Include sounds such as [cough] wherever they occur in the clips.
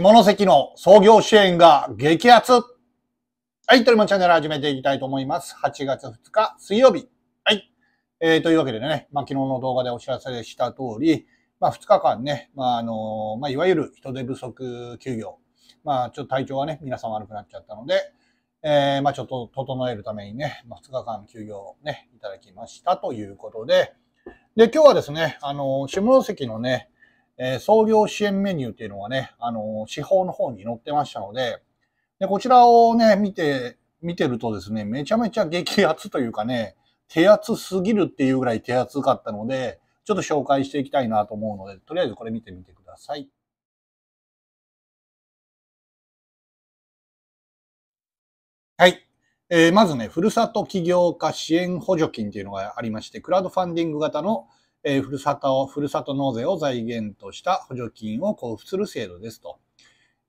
下関の創業支援が激アツ。はい、とりもチャンネル始めていきたいと思います。8月2日水曜日。はい。えー、というわけでね、まあ、昨日の動画でお知らせした通り、まあ、2日間ね、まあ、あの、まあ、いわゆる人手不足休業。まあ、ちょっと体調はね、皆さん悪くなっちゃったので、えー、まあ、ちょっと整えるためにね、まあ、2日間休業ね、いただきましたということで、で、今日はですね、あの、下関のね、えー、創業支援メニューっていうのがね、あのー、司法の方に載ってましたので、で、こちらをね、見て、見てるとですね、めちゃめちゃ激アツというかね、手厚すぎるっていうぐらい手厚かったので、ちょっと紹介していきたいなと思うので、とりあえずこれ見てみてください。はい。えー、まずね、ふるさと起業家支援補助金っていうのがありまして、クラウドファンディング型のえー、ふるさとを、ふるさと納税を財源とした補助金を交付する制度ですと。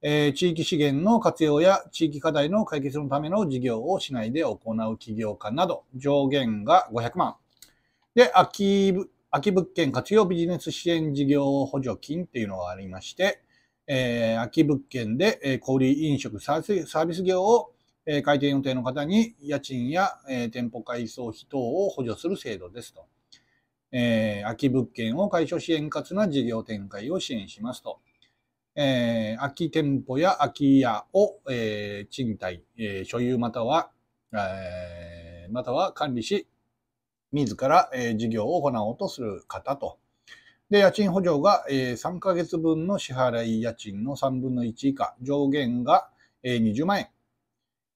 えー、地域資源の活用や地域課題の解決のための事業を市内で行う起業家など、上限が500万。で、空き物件活用ビジネス支援事業補助金っていうのがありまして、えー、空き物件で、えー、小売飲食サービス業を、えー、開店予定の方に家賃や、えー、店舗改装費等を補助する制度ですと。えー、空き物件を解消し円滑な事業展開を支援しますと。えー、空き店舗や空き家を、えー、賃貸、えー、所有または、えー、または管理し、自ら、えー、事業を行おうとする方と。で、家賃補助が、えー、3ヶ月分の支払い家賃の3分の1以下、上限が、えー、20万円、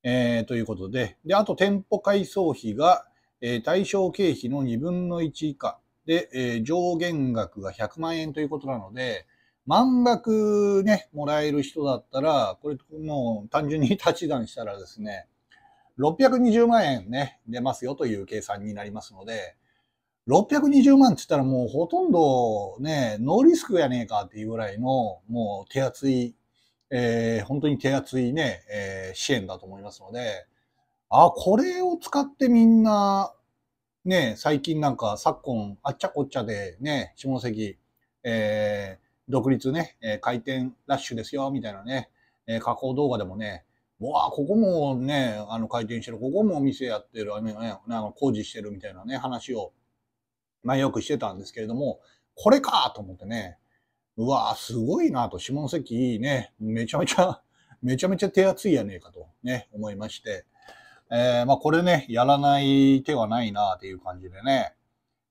えー、ということで、で、あと店舗改装費が、えー、対象経費の2分の1以下、で、えー、上限額が100万円ということなので、満額ね、もらえる人だったら、これもう単純に立ち算したらですね、620万円ね、出ますよという計算になりますので、620万って言ったらもうほとんどね、ノーリスクやねえかっていうぐらいの、もう手厚い、えー、本当に手厚いね、えー、支援だと思いますので、あ、これを使ってみんなね、最近なんか昨今、あっちゃこっちゃでね、下関、えー、独立ね、えー、回転ラッシュですよ、みたいなね、えー、加工動画でもね、うわあ、ここもね、あの回転してる、ここもお店やってる、あの、ね、あの工事してるみたいなね、話を、まあよくしてたんですけれども、これかと思ってね、うわあ、すごいなと、下関いいね、めちゃめちゃ、めちゃめちゃ手厚いやねえかとね、思いまして、えー、まあこれね、やらない手はないなっていう感じでね、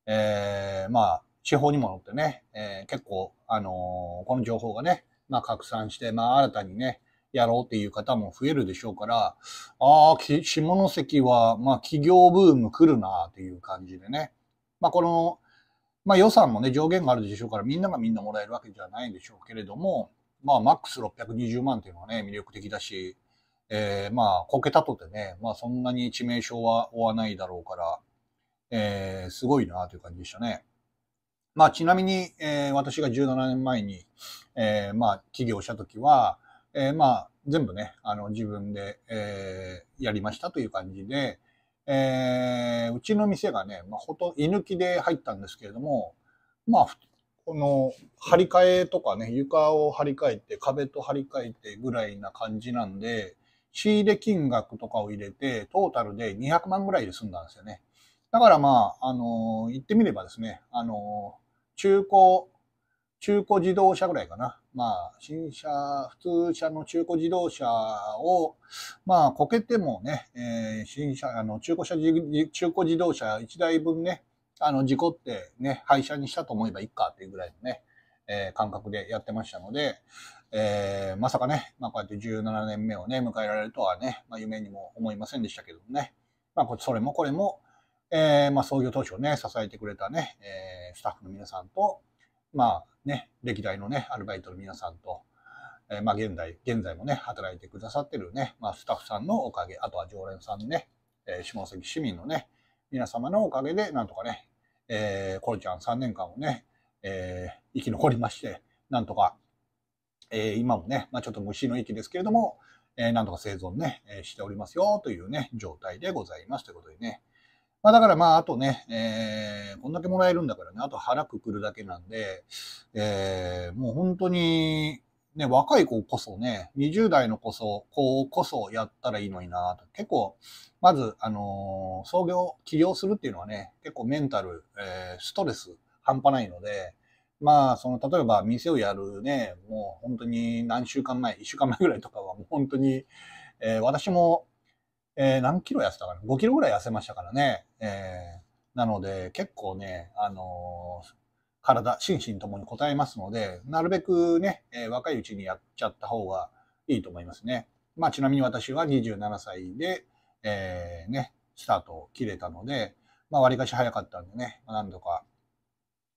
えー、まあ、地方にも乗ってね、えー、結構、あのこの情報がね、まあ拡散して、まあ新たにね、やろうっていう方も増えるでしょうから、ああ、下関は、まあ企業ブーム来るなっていう感じでね、まあこの、まあ予算もね、上限があるでしょうから、みんながみんなもらえるわけじゃないんでしょうけれども、まあマックス620万っていうのはね、魅力的だし、えー、まあ、こけたとてね、まあそんなに致命傷は負わないだろうから、えー、すごいなという感じでしたね。まあちなみに、えー、私が17年前に、えー、まあ起業した時は、えー、まあ全部ね、あの自分で、えー、やりましたという感じで、えー、うちの店がね、まあ、ほと居抜きで入ったんですけれども、まあ、この張り替えとかね、床を張り替えて、壁と張り替えてぐらいな感じなんで、仕入れ金額とかを入れて、トータルで200万ぐらいで済んだんですよね。だからまあ、あの、言ってみればですね、あの、中古、中古自動車ぐらいかな。まあ、新車、普通車の中古自動車を、まあ、こけてもね、えー、新車、あの、中古車、中古自動車1台分ね、あの、事故ってね、廃車にしたと思えばいいかっていうぐらいのね、えー、感覚でやってましたので、えー、まさかね、まあ、こうやって17年目をね、迎えられるとはね、まあ、夢にも思いませんでしたけどね、まあ、それもこれも、えー、まあ、創業当初ね、支えてくれたね、えー、スタッフの皆さんと、まあね、歴代のね、アルバイトの皆さんと、えー、まあ、現在、現在もね、働いてくださってるね、まあ、スタッフさんのおかげ、あとは常連さんね、えー、下関市民のね、皆様のおかげで、なんとかね、えー、コロちゃん3年間をね、えー、生き残りまして、なんとか、えー、今もね、まあ、ちょっと虫の域ですけれども、えー、なんとか生存ね、えー、しておりますよというね、状態でございますということでね。まあ、だからまあ、あとね、えー、こんだけもらえるんだからね、あと腹くくるだけなんで、えー、もう本当に、ね、若い子こそね、20代の子そ、子こそやったらいいのになと。結構、まず、あのー、創業、起業するっていうのはね、結構メンタル、えー、ストレス半端ないので、まあ、その、例えば店をやるね、もう本当に何週間前、1週間前ぐらいとかはもう本当に、えー、私も、えー、何キロ痩せたかな ?5 キロぐらい痩せましたからね。えー、なので、結構ね、あのー、体、心身ともに応えますので、なるべくね、えー、若いうちにやっちゃった方がいいと思いますね。まあ、ちなみに私は27歳で、えー、ね、スタートを切れたので、まあ、割かし早かったんでね、まあ、何度か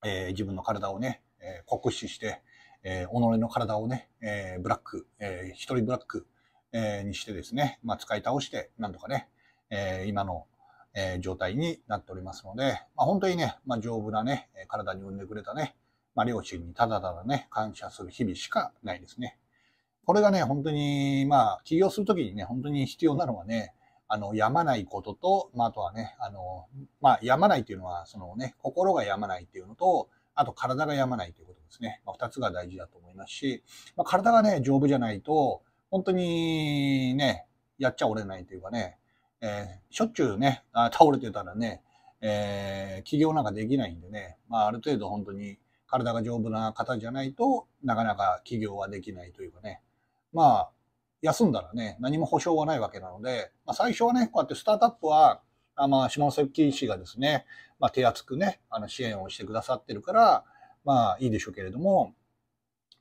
えー、自分の体をね、えー、酷使して、えー、己の体をね、えー、ブラック、えー、一人ブラック、えー、にしてですね、まあ、使い倒して、なんとかね、えー、今の、えー、状態になっておりますので、まあ、本当にね、まあ、丈夫なね、体に産んでくれたね、まあ、両親にただただね、感謝する日々しかないですね。これがね、本当に、まあ、起業するときにね、本当に必要なのはね、あの、病まないことと、まあ、あとはね、あの、まあ、病まないというのは、そのね、心が病まないっていうのと、あと体が病まないということですね。まあ、二つが大事だと思いますし、まあ、体がね、丈夫じゃないと、本当にね、やっちゃおれないというかね、えー、しょっちゅうね、あ倒れてたらね、えー、起業なんかできないんでね、まあ、ある程度本当に体が丈夫な方じゃないとなかなか起業はできないというかね、まあ、休んだらね、何も保証はないわけなので、まあ、最初はね、こうやってスタートアップは、あまあ、下関市がですね、まあ、手厚くね、あの支援をしてくださってるから、まあいいでしょうけれども、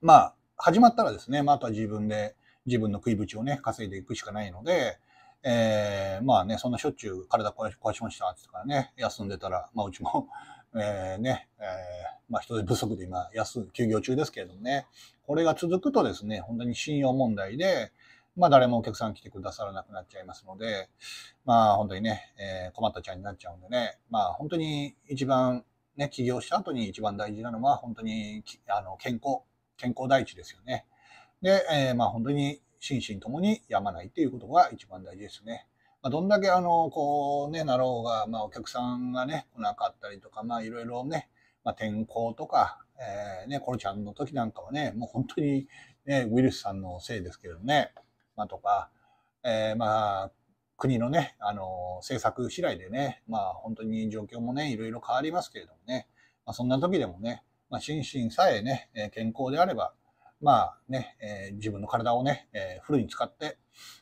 まあ、始まったらですね、まあ、あとは自分で、自分の食いぶをね、稼いでいくしかないので、えー、まあね、そんなしょっちゅう体壊し壊しましたって言からね、休んでたら、まあうちも [laughs] えー、ね、えー、まあ人手不足で今休、休業中ですけれどもね、これが続くとですね、本当に信用問題で、まあ誰もお客さん来てくださらなくなっちゃいますので、まあ本当にね、えー、困ったちゃんになっちゃうんでね、まあ本当に一番ね、起業した後に一番大事なのは本当にあの健康、健康第一ですよね。で、えー、まあ本当に心身ともに病まないっていうことが一番大事ですね。まあ、どんだけあの、こうね、なろうが、まあお客さんがね、来なかったりとか、まあいろいろね、まあ、天候とか、えー、ね、コロちゃんの時なんかはね、もう本当に、ね、ウイルスさんのせいですけどね、まあ、とか、えー、まあ、国のね、あの、政策次第でね、まあ、本当に状況もね、いろいろ変わりますけれどもね、まあ、そんな時でもね、まあ、心身さえね、健康であれば、まあね、えー、自分の体をね、えー、フルに使って、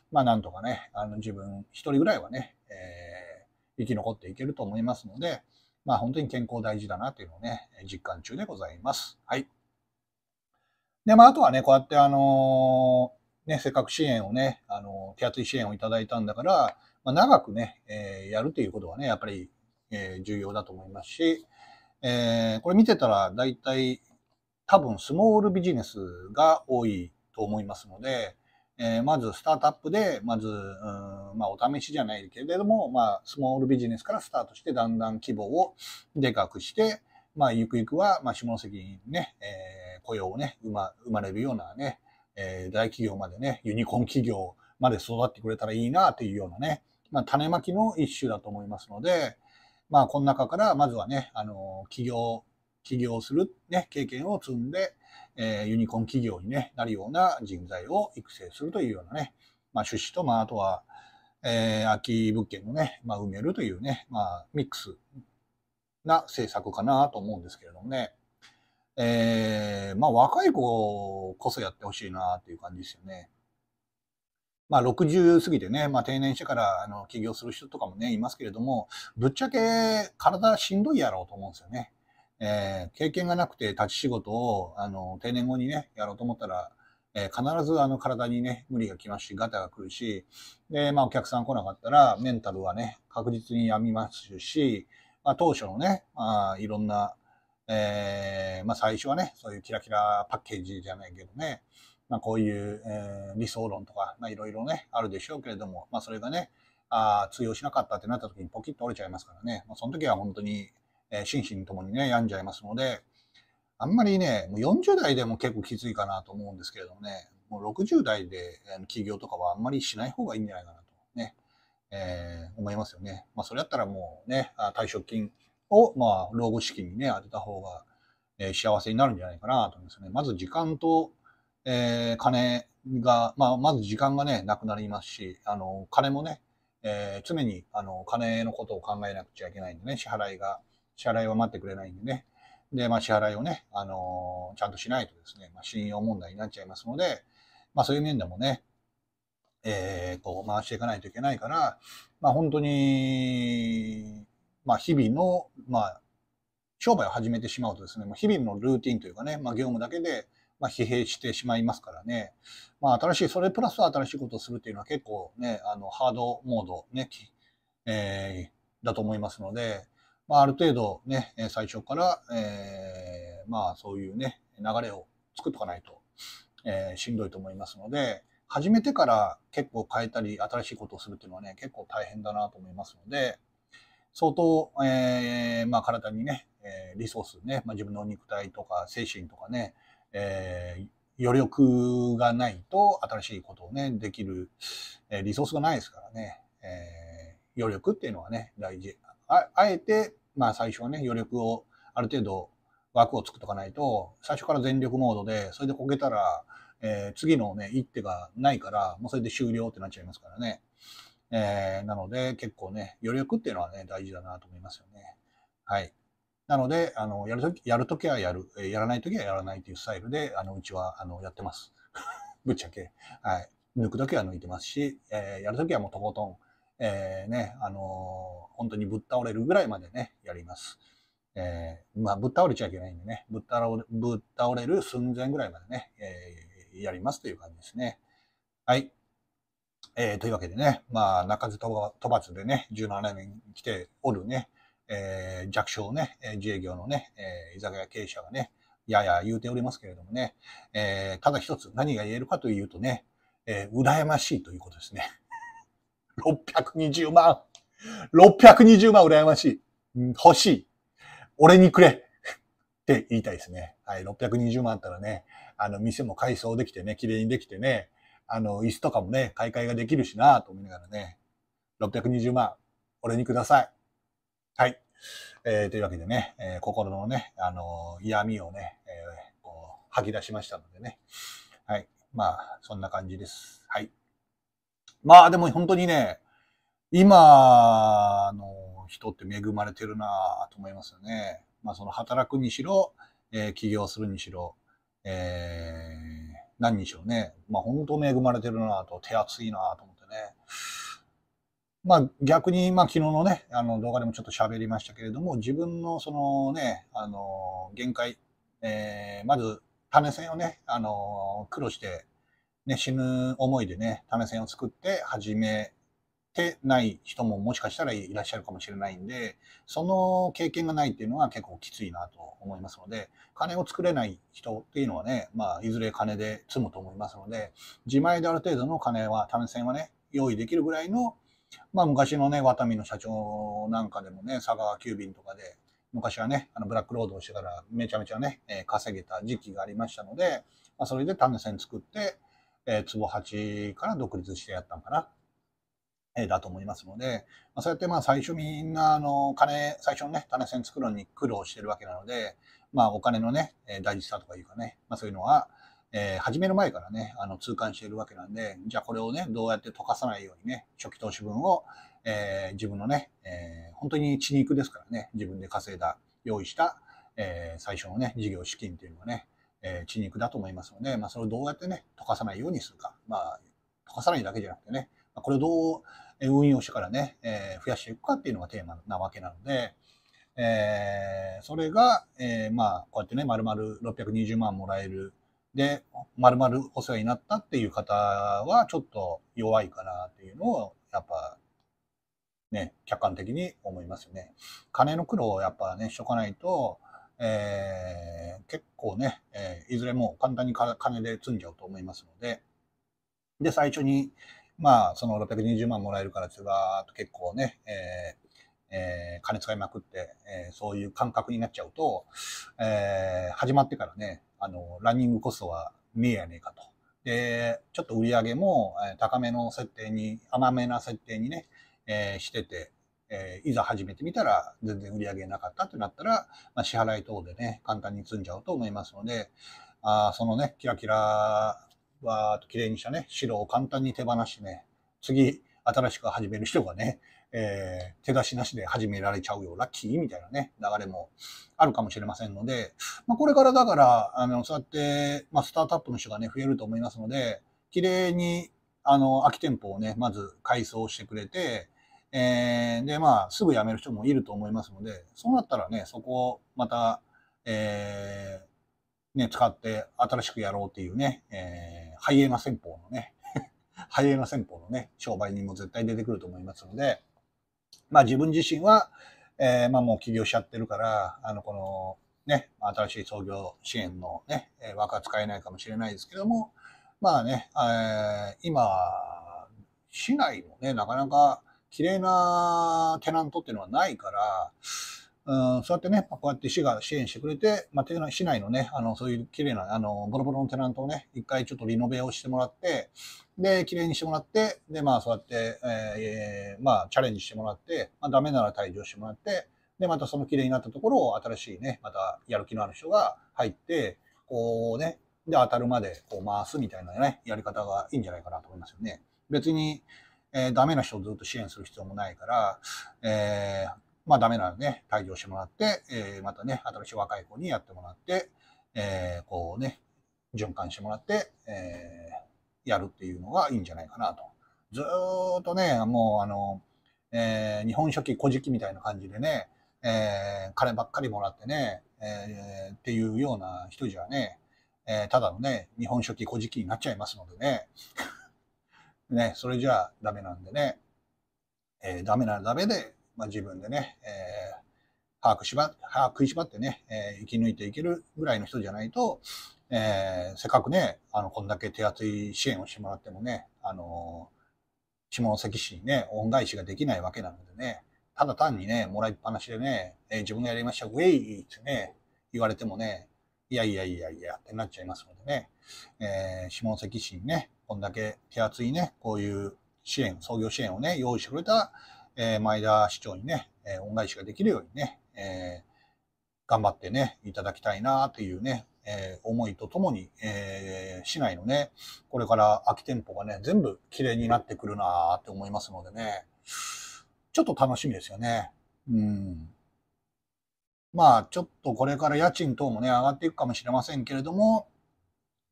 まあなんとかね、あの自分一人ぐらいはね、えー、生き残っていけると思いますので、まあ本当に健康大事だなというのをね、実感中でございます。はい。で、まああとはね、こうやってあのね、せっかく支援をね、あの、手厚い支援をいただいたんだから、まあ、長くね、えー、やるということはね、やっぱり、えー、重要だと思いますし、えー、これ見てたら大体、多分スモールビジネスが多いと思いますので、えー、まずスタートアップで、まず、うんまあ、お試しじゃないけれども、まあ、スモールビジネスからスタートして、だんだん規模をでかくして、まあ、ゆくゆくは、まあ、下関にね、えー、雇用をね、生ま生まれるようなね、えー、大企業までね、ユニコーン企業まで育ってくれたらいいなっていうようなね、まあ、種まきの一種だと思いますので、まあ、この中から、まずはね、あの、起業、起業する、ね、経験を積んで、えー、ユニコーン企業に、ね、なるような人材を育成するというようなね、まあ、出と、まあ、あとは、えー、空き物件をね、まあ、埋めるというね、まあ、ミックスな政策かなと思うんですけれどもね。えー、まあ若い子こそやってほしいなっていう感じですよね。まあ60過ぎてね、まあ定年してからあの起業する人とかもね、いますけれども、ぶっちゃけ体しんどいやろうと思うんですよね。えー、経験がなくて立ち仕事をあの定年後にね、やろうと思ったら、えー、必ずあの体にね、無理がきますし、ガタが来るし、で、まあお客さん来なかったらメンタルはね、確実にやみますし、まあ当初のね、まあいろんなえー、まあ最初はね、そういうキラキラパッケージじゃないけどね、まあこういう、えー、理想論とか、まあいろいろね、あるでしょうけれども、まあそれがね、あ通用しなかったってなった時にポキッと折れちゃいますからね、まあ、その時は本当に、えー、心身ともにね、病んじゃいますので、あんまりね、もう40代でも結構きついかなと思うんですけれどもね、もう60代で起業とかはあんまりしない方がいいんじゃないかなとね、えー、思いますよね。まあそれだったらもうね、退職金を、まあ、老後資金にね、当てた方が、えー、幸せになるんじゃないかなと思いますね。まず時間と、えー、金が、まあ、まず時間がね、なくなりますし、あの、金もね、えー、常に、あの、金のことを考えなくちゃいけないんでね、支払いが、支払いは待ってくれないんでね。で、まあ、支払いをね、あのちゃんとしないとですね、まあ、信用問題になっちゃいますので、まあ、そういう面でもね、えー、こう、回していかないといけないから、まあ、本当に、まあ、日々の、まあ、商売を始めてしまうとですね、日々のルーティンというかね、まあ、業務だけで、まあ、疲弊してしまいますからね。まあ、新しい、それプラス新しいことをするっていうのは結構ね、あの、ハードモードね、えー、だと思いますので、まあ、ある程度ね、最初から、えー、まあ、そういうね、流れを作っとかないと、えー、しんどいと思いますので、始めてから結構変えたり、新しいことをするっていうのはね、結構大変だなと思いますので、相当、えー、まあ、体にね、えー、リソースね、まあ、自分の肉体とか精神とかね、えー、余力がないと新しいことをね、できる、えリソースがないですからね、え余力っていうのはね、大事。ああえて、まあ最初はね、余力をある程度枠を作っとかないと、最初から全力モードで、それでこけたら、え次のね、一手がないから、もうそれで終了ってなっちゃいますからね。えー、なので、結構ね、余力っていうのはね、大事だなと思いますよね。はい。なので、あの、やるとき、やるときはやる、やらないときはやらないというスタイルで、あの、うちは、あの、やってます。[laughs] ぶっちゃけ。はい。抜くときは抜いてますし、えー、やるときはもうとことん、えー、ね、あのー、本当にぶっ倒れるぐらいまでね、やります。えー、まあ、ぶっ倒れちゃいけないんでね、ぶっ倒れぶっ倒れる寸前ぐらいまでね、えー、やりますという感じですね。はい。えー、というわけでね、まあ、鳴かず飛ばずでね、17年来ておるね、えー、弱小ね、自営業のね、えー、居酒屋経営者がね、やや言うておりますけれどもね、えー、ただ一つ何が言えるかというとね、えー、羨ましいということですね。620 [laughs] 万 !620 万羨ましい、うん、欲しい俺にくれって言いたいですね。はい、620万あったらね、あの、店も改装できてね、綺麗にできてね、あの、椅子とかもね、買い替えができるしなと思いながらね、620万、俺にください。はい。えー、というわけでね、えー、心のね、あのー、嫌味をね、えー、こう吐き出しましたのでね。はい。まあ、そんな感じです。はい。まあ、でも本当にね、今の人って恵まれてるなと思いますよね。まあ、その働くにしろ、え起業するにしろ、え何にしろね、まあ本当恵まれてるなと、手厚いなと思ってね。まあ逆に、まあ昨日のね、あの動画でもちょっと喋りましたけれども、自分のそのね、あの、限界、えー、まず種線をね、あの、苦労して、ね、死ぬ思いでね、種線を作って始めてない人ももしかしたらいらっしゃるかもしれないんで、その経験がないっていうのは結構きついなと思いますので、金を作れない人っていうのはね、まあ、いずれ金で積むと思いますので、自前である程度の金は、種線はね、用意できるぐらいの、まあ、昔のね、ワタミの社長なんかでもね、佐川急便とかで、昔はね、あのブラックロードをしてからめちゃめちゃね、え稼げた時期がありましたので、まあ、それで種線作って、えー、坪八から独立してやったのかな。だと思いますので、まあ、そうやってまあ最初みんなあの金、最初のね、種銭作るのに苦労してるわけなので、まあ、お金のね、大事さとかいうかね、まあ、そういうのは、えー、始める前からね、あの痛感しているわけなんで、じゃあこれをね、どうやって溶かさないようにね、初期投資分を、えー、自分のね、えー、本当に血肉ですからね、自分で稼いだ、用意した、え最初のね、事業資金っていうのはね、え血肉だと思いますので、まあ、それをどうやってね、溶かさないようにするか、まあ、溶かさないだけじゃなくてね、これをどう運用してからね、えー、増やしていくかっていうのがテーマなわけなので、えー、それが、えー、まあ、こうやってね、まる620万もらえる。で、まるまるお世話になったっていう方は、ちょっと弱いかなっていうのを、やっぱ、ね、客観的に思いますよね。金の苦労をやっぱね、しとかないと、えー、結構ね、えー、いずれも簡単に金で積んじゃうと思いますので、で、最初に、まあ、その620万もらえるからずばーっと結構ね、えーえー、金使いまくって、えー、そういう感覚になっちゃうと、えー、始まってからね、あの、ランニングコストは見えやねえかと。で、ちょっと売り上げも、え高めの設定に、甘めな設定にね、えしてて、えいざ始めてみたら全然売り上げなかったってなったら、まあ、支払い等でね、簡単に積んじゃうと思いますので、あそのね、キラキラわーっと綺麗にしたね、白を簡単に手放しね、次、新しく始める人がね、えー、手出しなしで始められちゃうよ、ラッキーみたいなね、流れもあるかもしれませんので、まあ、これからだから、あの、そうやって、まあ、スタートアップの人がね、増えると思いますので、綺麗に、あの、空き店舗をね、まず改装してくれて、えー、で、まあ、すぐ辞める人もいると思いますので、そうなったらね、そこをまた、えー、ね、使って新しくやろうっていうね、えーハイエナ戦法のね、[laughs] ハイエナ戦法のね、商売にも絶対出てくると思いますので、まあ自分自身は、えー、まあもう起業しちゃってるから、あの、この、ね、新しい創業支援のね、枠は使えないかもしれないですけども、まあね、えー、今、市内もね、なかなか綺麗なテナントっていうのはないから、うん、そうやってね、こうやって市が支援してくれて、まあ、市内のね、あの、そういう綺麗な、あの、ボロボロのテナントをね、一回ちょっとリノベをしてもらって、で、綺麗にしてもらって、で、まあ、そうやって、えー、まあ、チャレンジしてもらって、まあ、ダメなら退場してもらって、で、またその綺麗になったところを新しいね、またやる気のある人が入って、こうね、で、当たるまでこう回すみたいなね、やり方がいいんじゃないかなと思いますよね。別に、えー、ダメな人をずっと支援する必要もないから、えーまあダメなのね、退場してもらって、えー、またね、新しい若い子にやってもらって、えー、こうね、循環してもらって、えー、やるっていうのがいいんじゃないかなと。ずーっとね、もうあの、えー、日本書紀、古事記みたいな感じでね、えー、金ばっかりもらってね、えー、っていうような人じゃね、えー、ただのね、日本書紀、古事記になっちゃいますのでね。[laughs] ね、それじゃあダメなんでね、えー、ダメならダメで、まあ、自分でね、えー、把握しば、把握しばってね、えー、生き抜いていけるぐらいの人じゃないと、えー、せっかくね、あの、こんだけ手厚い支援をしてもらってもね、あの下関市にね、恩返しができないわけなのでね、ただ単にね、もらいっぱなしでね、えー、自分がやりました、ウェイってね、言われてもね、いやいやいやいやってなっちゃいますのでね、えー、下関市にね、こんだけ手厚いね、こういう支援、創業支援をね、用意してくれたえー、前田市長にね、えー、恩返しができるようにね、えー、頑張ってね、いただきたいなというね、えー、思いとともに、えー、市内のね、これから空き店舗がね、全部綺麗になってくるなって思いますのでね、ちょっと楽しみですよね。うん。まあ、ちょっとこれから家賃等もね、上がっていくかもしれませんけれども、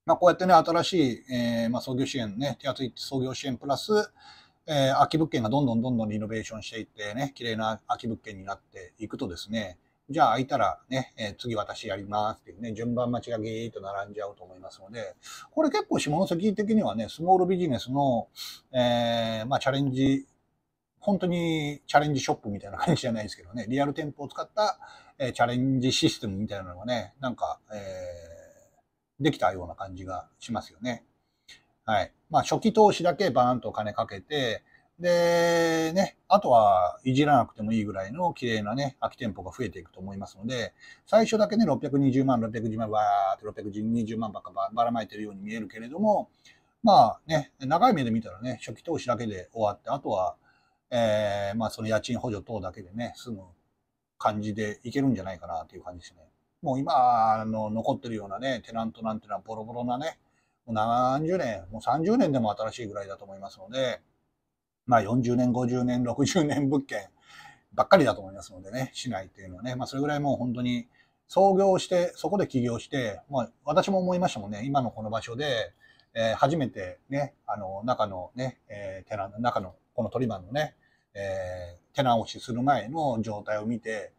まあ、こうやってね、新しい、えー、まあ、創業支援ね、手厚い創業支援プラス、えー、空き物件がどんどんどんどんリノベーションしていってね、綺麗な空き物件になっていくとですね、じゃあ空いたらね、えー、次私やりますっていうね、順番待ちがギーッと並んじゃうと思いますので、これ結構下関的にはね、スモールビジネスの、えー、まあチャレンジ、本当にチャレンジショップみたいな感じじゃないですけどね、リアル店舗を使った、えー、チャレンジシステムみたいなのがね、なんか、えー、できたような感じがしますよね。はい。まあ、初期投資だけバーンと金かけて、で、ね、あとはいじらなくてもいいぐらいの綺麗なね、空き店舗が増えていくと思いますので、最初だけね、620万、610万、わーって620万ばっかばらまいてるように見えるけれども、まあね、長い目で見たらね、初期投資だけで終わって、あとは、えー、まあその家賃補助等だけでね、済む感じでいけるんじゃないかなという感じですね。もう今の残ってるようなね、テナントなんていうのはボロボロなね、何十年、もう30年でも新しいぐらいだと思いますので、まあ40年、50年、60年物件ばっかりだと思いますのでね、市内っていうのはね、まあそれぐらいもう本当に創業して、そこで起業して、まあ私も思いましたもんね、今のこの場所で、えー、初めてね、あの、中のね、えー、テナ、中のこのトリマンのね、えー、手直しする前の状態を見て、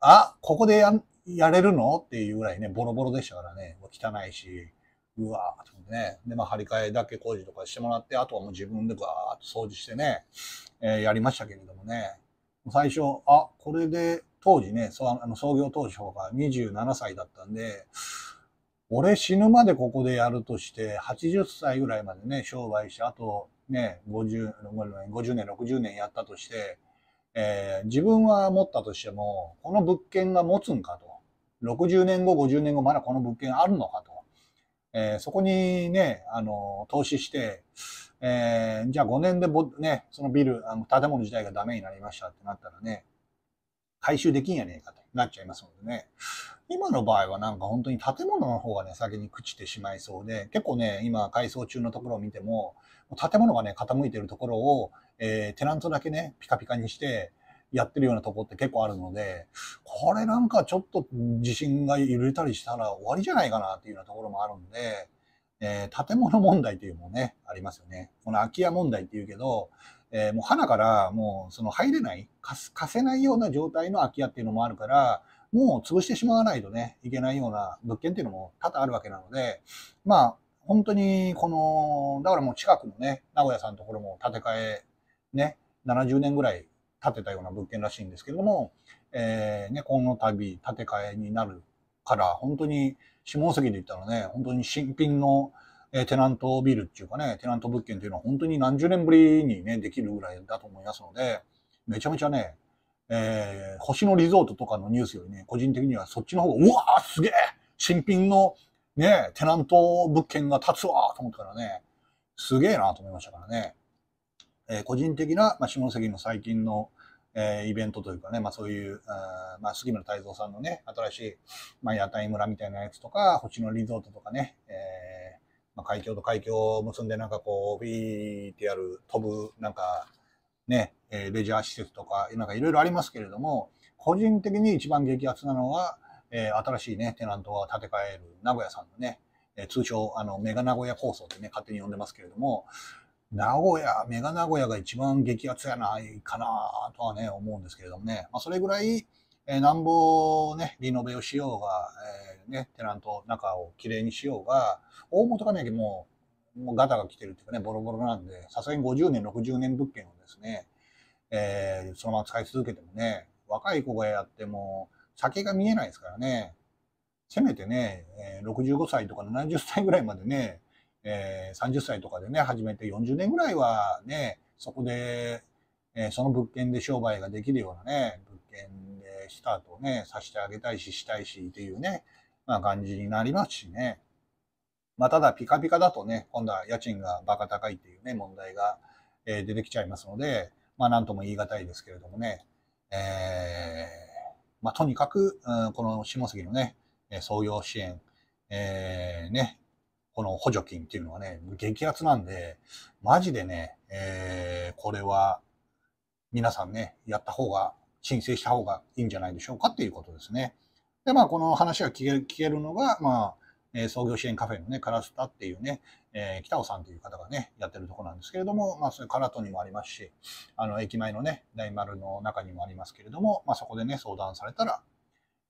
あ、ここでややれるのっていうぐらいね、ボロボロでしたからね、汚いし、うわーっとね。で、まあ、張り替えだけ工事とかしてもらって、あとはもう自分でガーッと掃除してね、えー、やりましたけれどもね。最初、あ、これで、当時ね、そあの創業当初が27歳だったんで、俺死ぬまでここでやるとして、80歳ぐらいまでね、商売して、あとね、50, 50年、60年やったとして、えー、自分は持ったとしても、この物件が持つんかと。60年後、50年後、まだこの物件あるのかと。えー、そこにね、あの、投資して、えー、じゃあ5年でね、そのビル、あの建物自体がダメになりましたってなったらね、回収できんやねえかとなっちゃいますのでね。今の場合はなんか本当に建物の方がね、先に朽ちてしまいそうで、結構ね、今改装中のところを見ても、建物がね、傾いてるところを、えー、テナントだけね、ピカピカにして、やってるようなとこって結構あるので、これなんかちょっと地震が揺れたりしたら終わりじゃないかなっていうようなところもあるんで、えー、建物問題というのもね、ありますよね。この空き家問題っていうけど、えー、もう花からもうその入れない、貸せないような状態の空き家っていうのもあるから、もう潰してしまわないとね、いけないような物件っていうのも多々あるわけなので、まあ、本当にこの、だからもう近くのね、名古屋さんのところも建て替え、ね、70年ぐらい建てたような物件らしいんですけども、えー、ね、この度建て替えになるから、本当に下関で言ったらね、本当に新品の、えー、テナントビルっていうかね、テナント物件っていうのは本当に何十年ぶりにね、できるぐらいだと思いますので、めちゃめちゃね、えー、星野リゾートとかのニュースよりね、個人的にはそっちの方が、うわーすげえ新品のね、テナント物件が建つわと思ったからね、すげえなと思いましたからね。えー、個人的な、まあ、下関の最近の、えー、イベントというかね、まあ、そういう、あまあ、杉村太蔵さんのね、新しい、まあ、屋台村みたいなやつとか、星野リゾートとかね、えーまあ、海峡と海峡を結んでなんかこう、ビーってやる、飛ぶ、なんかね、えー、レジャー施設とか、なんかいろいろありますけれども、個人的に一番激アツなのは、えー、新しいね、テナントが建て替える名古屋さんのね、え通称、あの、メガ名古屋構想ってね、勝手に呼んでますけれども、名古屋、メガ名古屋が一番激アツやないかなとはね、思うんですけれどもね、まあ、それぐらい、えー、なんぼね、リノベをしようが、えー、ね、テナント中をきれいにしようが、大元がね、もう、もうガタが来てるっていうかね、ボロボロなんで、さすがに50年、60年物件をですね、えー、そのまま使い続けてもね、若い子がやっても、先が見えないですからね、せめてね、えー、65歳とか70歳ぐらいまでね、えー、30歳とかでね、始めて40年ぐらいはね、そこで、えー、その物件で商売ができるようなね、物件でスタートをね、させてあげたいし、したいしっていうね、まあ感じになりますしね。まあただピカピカだとね、今度は家賃がバカ高いっていうね、問題が、えー、出てきちゃいますので、まあなんとも言い難いですけれどもね、えー、まあとにかく、うん、この下関のね、創業支援、えー、ね、この補助金っていうのはね、激アツなんで、マジでね、えー、これは皆さんね、やった方が、申請した方がいいんじゃないでしょうかっていうことですね。で、まあ、この話が聞ける聞けるのが、まあ、えー、創業支援カフェのね、カラスタっていうね、えー、北尾さんという方がね、やってるとこなんですけれども、まあ、それカラトにもありますし、あの、駅前のね、大丸の中にもありますけれども、まあ、そこでね、相談されたら、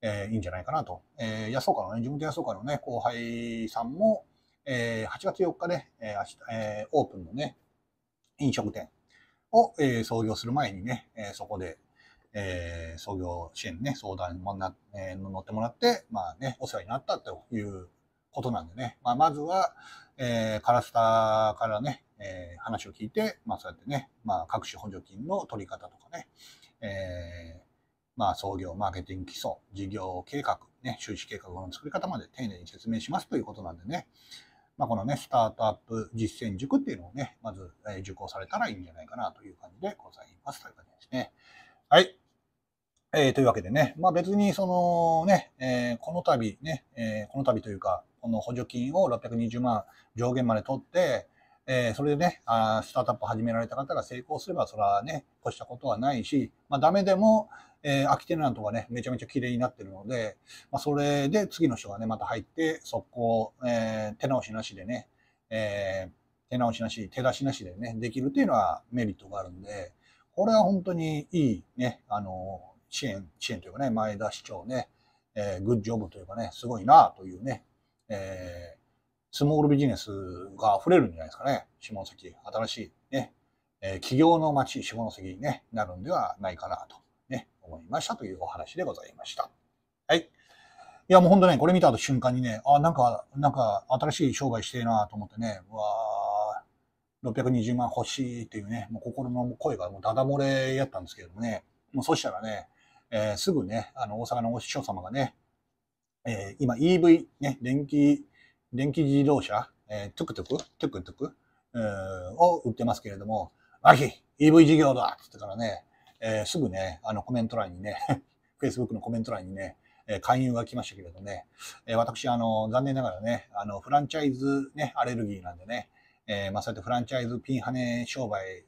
えー、いいんじゃないかなと。えー、安岡のね、地元安岡のね、後輩さんも、えー、8月4日ね、えー明日えー、オープンのね、飲食店を、えー、創業する前にね、えー、そこで、えー、創業支援ね、相談もな、えー、乗ってもらって、まあね、お世話になったということなんでね、まあ、まずは、えー、カラスターからね、えー、話を聞いて、まあ、そうやってね、まあ、各種補助金の取り方とかね、えー、まあ、創業、マーケティング基礎、事業計画、ね、収支計画の作り方まで丁寧に説明しますということなんでね、まあ、このね、スタートアップ実践塾っていうのをね、まず受講されたらいいんじゃないかなという感じでございます。という感じですね。はい。えー、というわけでね、まあ、別にそのね、えー、この度ね、えー、この度というか、この補助金を620万上限まで取って、えー、それでねあ、スタートアップ始められた方が成功すれば、それはね、越したことはないし、まあ、ダメでも、えー、空きテナントがね、めちゃめちゃ綺麗になってるので、まあ、それで次の人がね、また入って、速攻、えー、手直しなしでね、えー、手直しなし、手出しなしでね、できるっていうのはメリットがあるんで、これは本当にいいね、あの、支援、支援というかね、前田市長ね、えー、グッジョブというかね、すごいなというね、えー、スモールビジネスが溢れるんじゃないですかね。下関、新しいね、えー、企業の街、下関に、ね、なるんではないかなと、ね、思いましたというお話でございました。はい。いや、もうほんとね、これ見た瞬間にね、あ、なんか、なんか、新しい商売してえなと思ってね、うわー、620万欲しいっていうね、もう心の声がもうダダ漏れやったんですけどもね、もうそしたらね、えー、すぐね、あの、大阪のお師匠様がね、えー、今 EV、ね、電気電気自動車、えー、トゥクトゥク、トゥクトゥク、を売ってますけれども、マヒ、EV 事業だって言ってからね、えー、すぐね、あのコメント欄にね、Facebook [laughs] のコメント欄にね、え勧誘が来ましたけれどね、え私、あの、残念ながらね、あの、フランチャイズね、アレルギーなんでね、えまあ、そうやってフランチャイズピンハネ商売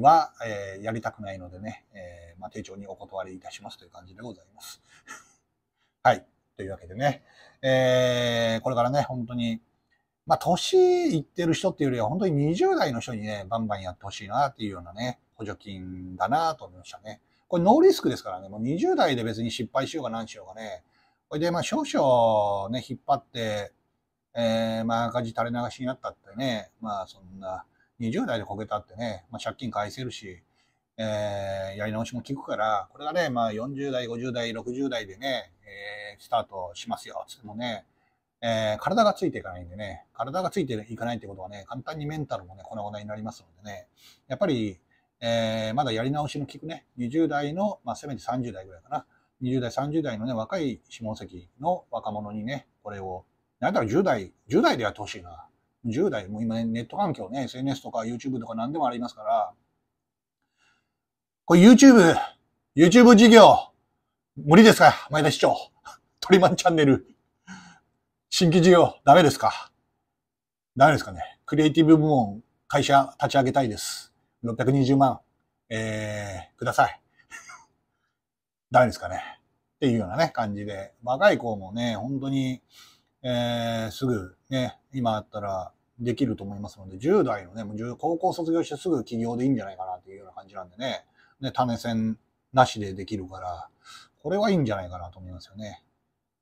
は、えやりたくないのでね、えまあ、丁重にお断りいたしますという感じでございます。[laughs] はい。というわけでね、えー、これからね、本当に、まあ、年いってる人っていうよりは、本当に20代の人にね、バンバンやってほしいなっていうようなね、補助金だなと思いましたね。これノーリスクですからね、もう20代で別に失敗しようが何しようがね、これでまあ少々ね、引っ張って、えー、まあ赤字垂れ流しになったってね、まあそんな、20代でこけたってね、まあ、借金返せるし、えー、やり直しも効くから、これがね、まあ40代、50代、60代でね、えー、スタートしますよ。つってもね、えー、体がついていかないんでね、体がついていかないってことはね、簡単にメンタルもね、粉々になりますのでね、やっぱり、えー、まだやり直しの効くね、20代の、まあ、せめて30代ぐらいかな、20代、30代のね、若い下関の若者にね、これを、なんだろう、10代、10代でやってほしいな。10代、もう今ね、ネット環境ね、SNS とか YouTube とか何でもありますから、これ YouTube、YouTube 事業、無理ですか前田市長。トリマンチャンネル。新規事業、ダメですかダメですかねクリエイティブ部門、会社立ち上げたいです。620万、えー、ください。ダメですかねっていうようなね、感じで。若い子もね、本当に、えー、すぐね、今あったらできると思いますので、10代のね、もう高校卒業してすぐ起業でいいんじゃないかなっていうような感じなんでね、ね、種銭なしでできるから、これはいいんじゃないかなと思いますよね。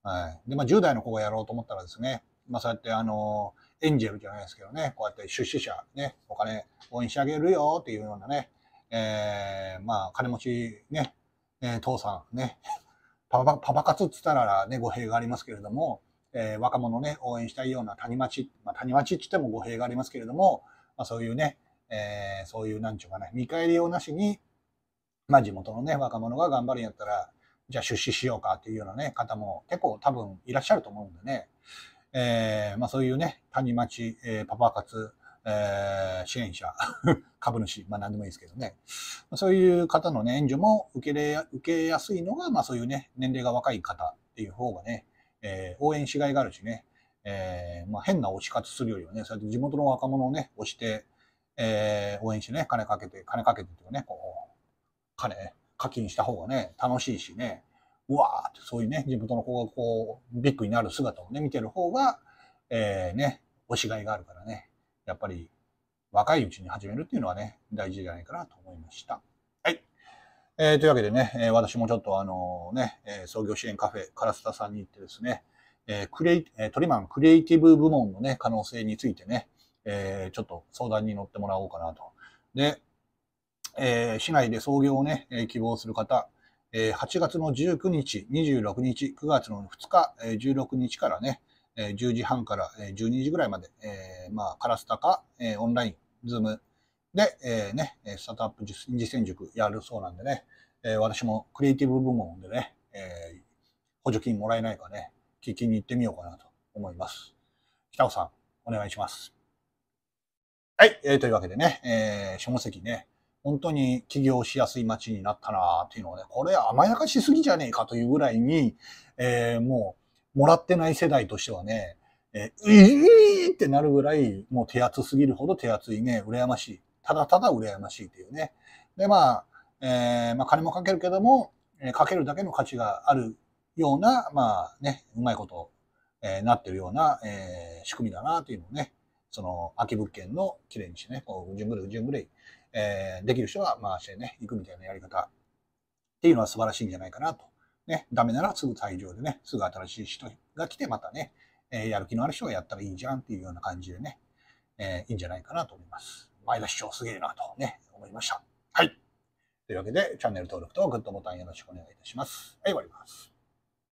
はい。で、まあ、10代の子がやろうと思ったらですね、まあ、そうやって、あの、エンジェルじゃないですけどね、こうやって出資者、ね、お金応援してあげるよっていうようなね、えー、まあ、金持ちね、えー、父さんね、[laughs] パパ、パパ活って言ったらね、語弊がありますけれども、えー、若者ね、応援したいような谷町、まあ、谷町って言っても語弊がありますけれども、まあ、そういうね、えー、そういう、なんちゅうかね、見返りをなしに、まあ、地元のね、若者が頑張るんやったら、じゃあ出資しようかというようなね、方も結構多分いらっしゃると思うんでね、えー、まあそういうね、谷町、えー、パパ活、えー、支援者、[laughs] 株主、まあ何でもいいですけどね、そういう方のね、援助も受けれ受けやすいのが、まあそういうね、年齢が若い方っていう方がね、えー、応援しがいがあるしね、えー、まあ変な推し活するよりはね、そうやって地元の若者をね、推して、えー、応援してね、金かけて、金かけてっていうかね、こう、金、課金した方がね、楽しいしね、うわーってそういうね、地元の子がこう、ビッグになる姿をね、見てる方が、えー、ね、おしがいがあるからね、やっぱり若いうちに始めるっていうのはね、大事じゃないかなと思いました。はい。えー、というわけでね、え私もちょっとあのね、え創業支援カフェ、カラスタさんに行ってですね、えー、クレイ、えトリマンクリエイティブ部門のね、可能性についてね、えー、ちょっと相談に乗ってもらおうかなと。で、えー、市内で創業をね、え希望する方、え8月の19日、26日、9月の2日、え16日からね、え10時半から12時ぐらいまで、えー、まあ、カラスタか、えオンライン、ズームで、えー、ね、スタートアップ実践塾やるそうなんでね、え私もクリエイティブ部門でね、え補助金もらえないかね、聞きに行ってみようかなと思います。北尾さん、お願いします。はい、えー、というわけでね、えー、下関ね、本当に起業しやすい街になったなっていうのをね、これ甘やかしすぎじゃねえかというぐらいに、えー、もう、もらってない世代としてはね、えー、ういーってなるぐらい、もう手厚すぎるほど手厚いね、羨ましい。ただただ羨ましいというね。で、まあ、えー、まあ、金もかけるけども、えー、かけるだけの価値があるような、まあね、うまいこと、えー、なってるような、えー、仕組みだなというのをね、その、空き物件のきれいにしてね、こう、じゅんぐうじゅんぐい。えー、できる人は回してね、行くみたいなやり方っていうのは素晴らしいんじゃないかなと。ね、ダメならすぐ退場でね、すぐ新しい人が来てまたね、えー、やる気のある人がやったらいいじゃんっていうような感じでね、えー、いいんじゃないかなと思います。前田市長すげえなとね、思いました。はい。というわけで、チャンネル登録とグッドボタンよろしくお願いいたします。はい、終わります。